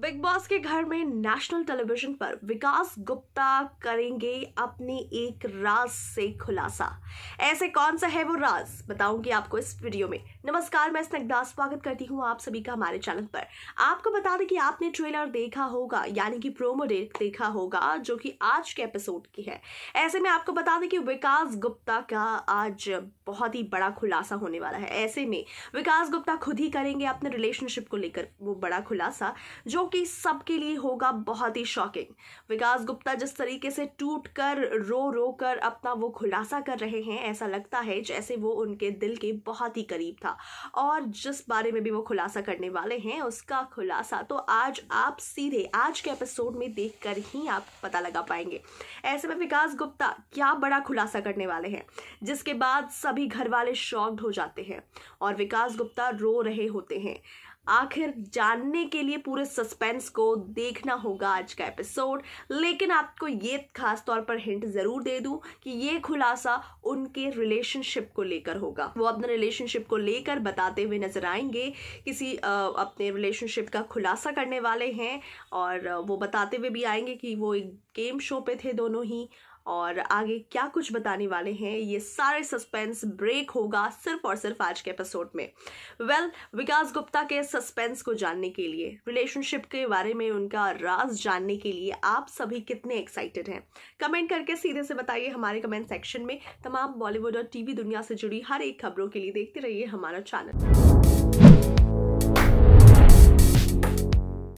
big boss के घर में नेशनल टेलीविजन पर विकास गुप्ता करेंगे अपने एक राज से खुलासा ऐसे कौन सा है वो राज बताऊंगी आपको इस वीडियो में नमस्कार मैं स्नग्धा स्वागत करती हूं आप सभी का हमारे चैनल पर आपको बता दें कि आपने ट्रेलर देखा होगा यानी कि प्रोमो डेट देखा होगा जो कि आज के एपिसोड की है ऐसे में आपको बता दें कि विकास गुप्ता का आज बहुत ही बड़ा खुलासा होने वाला है ऐसे में विकास गुप्ता खुद ही करेंगे अपने रिलेशनशिप को लेकर वो बड़ा खुलासा जो कि सबके लिए होगा बहुत ही शॉकिंग विकास गुप्ता जिस तरीके से टूट कर रो रो कर अपना वो खुलासा कर रहे हैं ऐसा लगता है जैसे वो उनके दिल के बहुत ही करीब था और जिस बारे में भी वो खुलासा करने वाले हैं उसका खुलासा तो आज आप सीधे आज के एपिसोड में देख कर ही आप पता लगा पाएंगे ऐसे में विकास गुप्ता क्या बड़ा खुलासा करने वाले हैं जिसके बाद सभी घर वाले शॉक्ड हो जाते हैं और विकास गुप्ता रो रहे होते हैं आखिर जानने के लिए पूरे सस्पेंस को देखना होगा आज का एपिसोड लेकिन आपको ये खास तौर पर हिंट ज़रूर दे दूं कि ये खुलासा उनके रिलेशनशिप को लेकर होगा वो अपने रिलेशनशिप को लेकर बताते हुए नजर आएंगे किसी अपने रिलेशनशिप का खुलासा करने वाले हैं और वो बताते हुए भी आएंगे कि वो एक गेम शो पे थे दोनों ही और आगे क्या कुछ बताने वाले हैं ये सारे सस्पेंस ब्रेक होगा सिर्फ और सिर्फ आज के एपिसोड में वेल well, विकास गुप्ता के सस्पेंस को जानने के लिए रिलेशनशिप के बारे में उनका राज जानने के लिए आप सभी कितने एक्साइटेड हैं कमेंट करके सीधे से बताइए हमारे कमेंट सेक्शन में तमाम बॉलीवुड और टीवी दुनिया से जुड़ी हर एक खबरों के लिए देखते रहिए हमारा चैनल